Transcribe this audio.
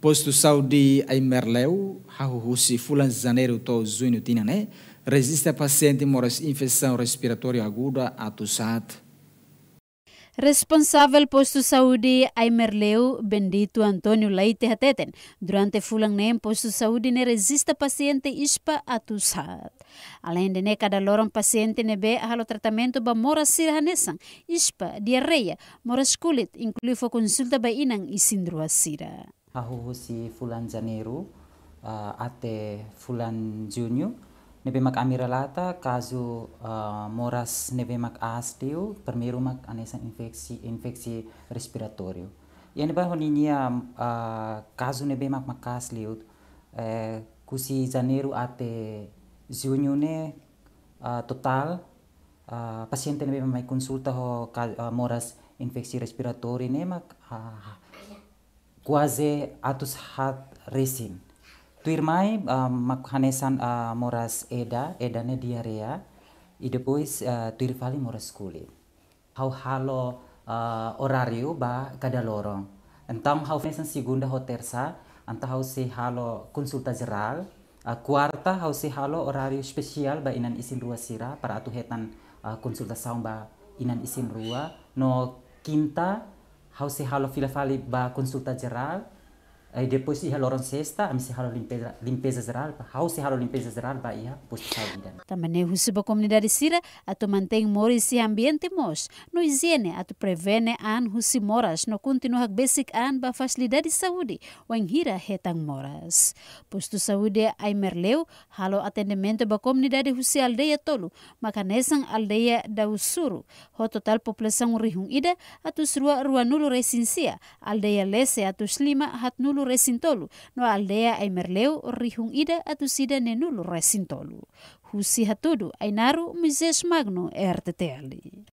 posto saúde em Merleu, Hahuhusi, Fulan Janeiro, to Junho, Tinané, resiste a paciente moras infecção respiratória aguda atusat. Responsável posto saúde Aimerleu, Bendito Antônio Leite Hateten, durante fulang nem posto saúde ne resista paciente ispa atusat. Além de ne cada loron paciente ne be halo tratamento ba mora sirhanesan, ispa, diarreia, moras kulit, inclui fo consulta ba inang isindrua sira. si fulan janeiro uh, eh, ate fulan junio nebe mak amiralata kazu uh, moras nebe mak astiu permiru mak anesa infeksi infeksi respiratorio yani ini honinia uh, eh, kazu nebe mak makas liut uh, kusi janeru ate junio ne uh, total uh, Pasiente nebe mak konsulta ho ka, uh, moras infeksi respiratorio ne mak uh, kuaze atus hat resin. Tuirmai um, makhanesan uh, moras eda, edane diarea, idepois uh, tuir fali moras kulit. Hau halo uh, orario ba kada lorong. Entang hau fesan sigunda hotersa, anta hau si halo konsulta uh, Kuarta hau si halo orario spesial ba inan isin rua sira para atu hetan konsulta saung ba inan isin rua, no kinta hausi halo filafali ba konsulta jeral Aí depois se ralou sexta, a missa ralou limpeza, limpeza geral, how se ralou limpeza geral, Bahia, pois se ralou Também é a comunidade Sira, a tu mantém mora esse ambiente mos. No higiene, a tu prevene an husi moras, no continua basic an ba facilidade de saúde, o enhira retang moras. Posto saúde ai merleu, halo atendimento ba comunidade husi aldeia tolu, makanesang aldeia da usuru. Ho total população rihung ida, a tu rua rua nulo resinsia, aldeia lese a tu slima hat nulo nulu resintolu no aldea ai merleu rihung ida atusida ne nulu resintolu. Husi hatudu ainaru naru mizes magno erteteli.